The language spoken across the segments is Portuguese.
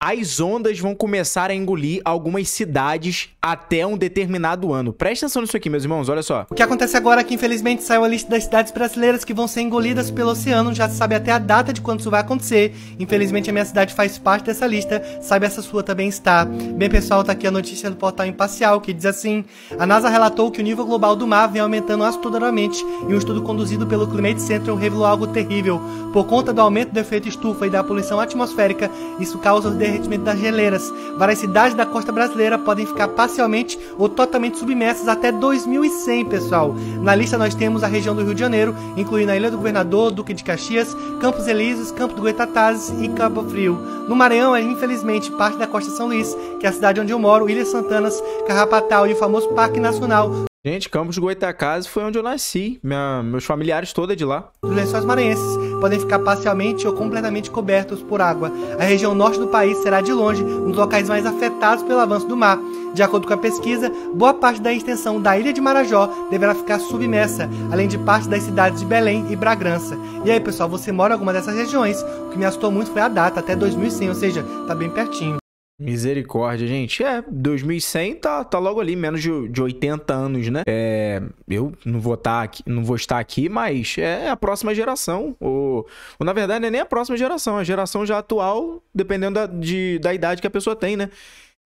as ondas vão começar a engolir algumas cidades até um determinado ano. Presta atenção nisso aqui, meus irmãos, olha só. O que acontece agora é que, infelizmente, saiu a lista das cidades brasileiras que vão ser engolidas pelo oceano. Já se sabe até a data de quando isso vai acontecer. Infelizmente, a minha cidade faz parte dessa lista. Sabe essa sua também está. Bem, pessoal, tá aqui a notícia do portal Imparcial, que diz assim... A NASA relatou que o nível global do mar vem aumentando assustadoramente e um estudo conduzido pelo Climate Center revelou algo terrível. Por conta do aumento do efeito estufa e da poluição atmosférica, isso causa derretimento das geleiras. Várias cidades da costa brasileira podem ficar parcialmente ou totalmente submersas até 2100, pessoal. Na lista nós temos a região do Rio de Janeiro, incluindo a Ilha do Governador, Duque de Caxias, Campos Elíseos, Campo do Goitacazes e Cabo Frio. No Maranhão é, infelizmente, parte da costa São Luís, que é a cidade onde eu moro, Ilhas Santanas, Carrapatal e o famoso Parque Nacional Gente, Campos do Goitacazes foi onde eu nasci. Minha, meus familiares todos é de lá. Os lençóis maranhenses podem ficar parcialmente ou completamente cobertos por água. A região norte do país será, de longe, um dos locais mais afetados pelo avanço do mar. De acordo com a pesquisa, boa parte da extensão da ilha de Marajó deverá ficar submersa, além de parte das cidades de Belém e Bragança. E aí, pessoal, você mora em alguma dessas regiões? O que me assustou muito foi a data, até 2100, ou seja, está bem pertinho. Misericórdia, gente. É, 2100 tá, tá logo ali, menos de, de 80 anos, né? É, eu não vou, tá aqui, não vou estar aqui, mas é a próxima geração. Ou, ou na verdade, não é nem a próxima geração, é a geração já atual, dependendo da, de, da idade que a pessoa tem, né?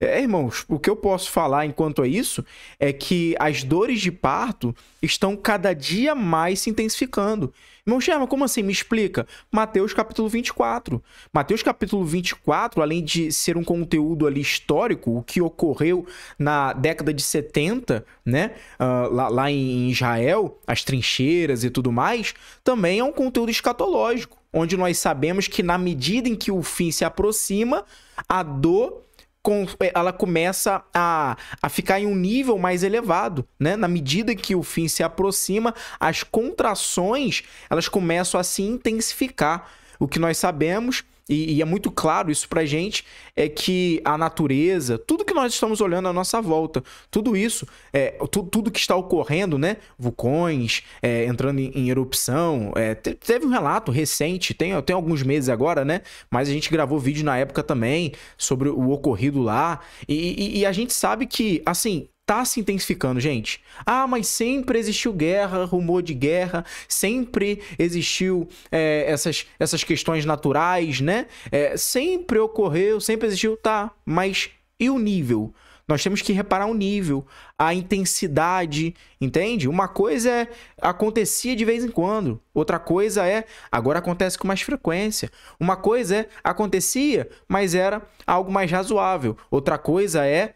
É, irmãos, o que eu posso falar enquanto é isso é que as dores de parto estão cada dia mais se intensificando. Irmão Sherman, como assim? Me explica. Mateus capítulo 24. Mateus capítulo 24, além de ser um conteúdo ali histórico, o que ocorreu na década de 70, né? Uh, lá, lá em Israel, as trincheiras e tudo mais, também é um conteúdo escatológico, onde nós sabemos que na medida em que o fim se aproxima, a dor com, é, ela começa a, a ficar em um nível mais elevado, né? Na medida que o fim se aproxima, as contrações elas começam a se intensificar. O que nós sabemos e, e é muito claro isso pra gente, é que a natureza, tudo que nós estamos olhando à nossa volta, tudo isso, é, tu, tudo que está ocorrendo, né? Vulcões, é, entrando em, em erupção. É, teve um relato recente, tem, tem alguns meses agora, né? Mas a gente gravou vídeo na época também sobre o ocorrido lá. E, e, e a gente sabe que, assim, está se intensificando, gente. Ah, mas sempre existiu guerra, rumor de guerra, sempre existiu é, essas, essas questões naturais, né? É, sempre ocorreu, sempre existiu, tá, mas e o nível? Nós temos que reparar o nível, a intensidade, entende? Uma coisa é acontecia de vez em quando, outra coisa é agora acontece com mais frequência. Uma coisa é acontecia, mas era algo mais razoável. Outra coisa é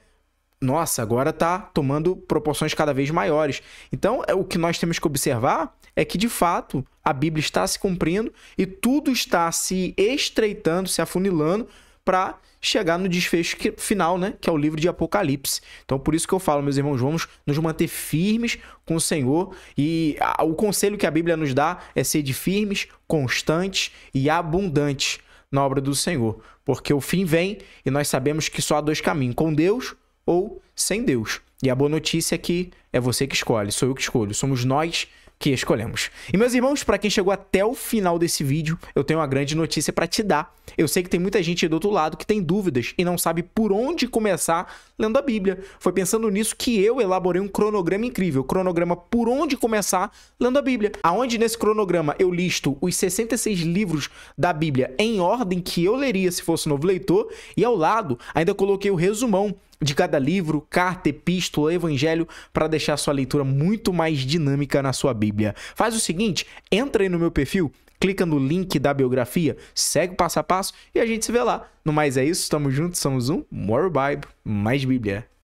nossa, agora está tomando proporções cada vez maiores. Então, é o que nós temos que observar é que, de fato, a Bíblia está se cumprindo e tudo está se estreitando, se afunilando para chegar no desfecho final, né? Que é o livro de Apocalipse. Então, por isso que eu falo, meus irmãos, vamos nos manter firmes com o Senhor. E a, o conselho que a Bíblia nos dá é ser de firmes, constantes e abundantes na obra do Senhor. Porque o fim vem e nós sabemos que só há dois caminhos: com Deus ou sem Deus. E a boa notícia é que é você que escolhe, sou eu que escolho, somos nós que escolhemos. E meus irmãos, para quem chegou até o final desse vídeo, eu tenho uma grande notícia para te dar. Eu sei que tem muita gente do outro lado que tem dúvidas e não sabe por onde começar lendo a Bíblia. Foi pensando nisso que eu elaborei um cronograma incrível, cronograma por onde começar lendo a Bíblia. Aonde nesse cronograma eu listo os 66 livros da Bíblia em ordem que eu leria se fosse novo leitor e ao lado ainda coloquei o resumão de cada livro, carta, epístola, evangelho para deixar a sua leitura muito mais dinâmica na sua Bíblia. Bíblia. Faz o seguinte, entra aí no meu perfil, clica no link da biografia, segue o passo a passo e a gente se vê lá. No mais é isso, tamo junto, somos um More Bible, mais Bíblia.